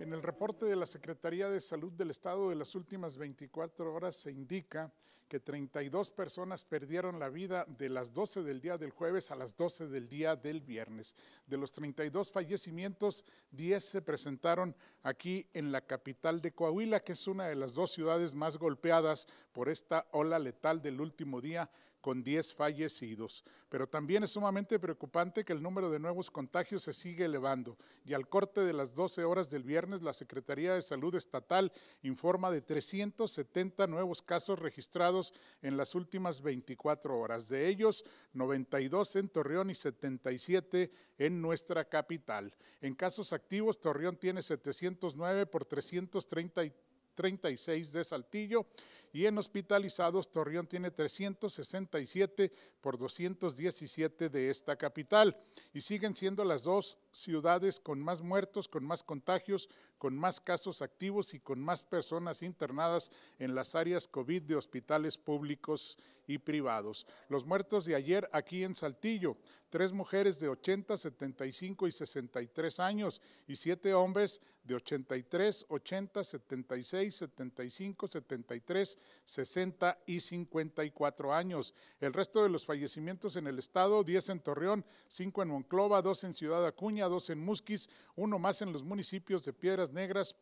En el reporte de la Secretaría de Salud del Estado de las últimas 24 horas se indica que 32 personas perdieron la vida de las 12 del día del jueves a las 12 del día del viernes. De los 32 fallecimientos, 10 se presentaron aquí en la capital de Coahuila, que es una de las dos ciudades más golpeadas por esta ola letal del último día con 10 fallecidos. Pero también es sumamente preocupante que el número de nuevos contagios se sigue elevando y al corte de las 12 horas del viernes la Secretaría de Salud Estatal informa de 370 nuevos casos registrados en las últimas 24 horas, de ellos 92 en Torreón y 77 en nuestra capital. En casos activos, Torreón tiene 709 por 336 de Saltillo y en hospitalizados, Torreón tiene 367 por 217 de esta capital. Y siguen siendo las dos ciudades con más muertos, con más contagios, con más casos activos y con más personas internadas en las áreas COVID de hospitales públicos y privados. Los muertos de ayer aquí en Saltillo, tres mujeres de 80, 75 y 63 años y siete hombres de 83, 80, 76, 75, 73, 60 y 54 años. El resto de los fallecimientos en el estado, 10 en Torreón, 5 en Monclova, 2 en Ciudad Acuña, dos en Musquis, uno más en los municipios de Piedras Negras,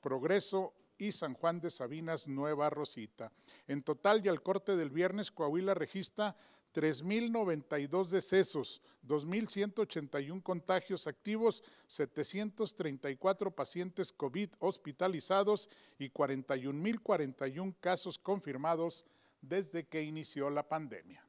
Progreso y San Juan de Sabinas, Nueva Rosita. En total y al corte del viernes, Coahuila registra 3.092 decesos, 2.181 contagios activos, 734 pacientes COVID hospitalizados y 41.041 casos confirmados desde que inició la pandemia.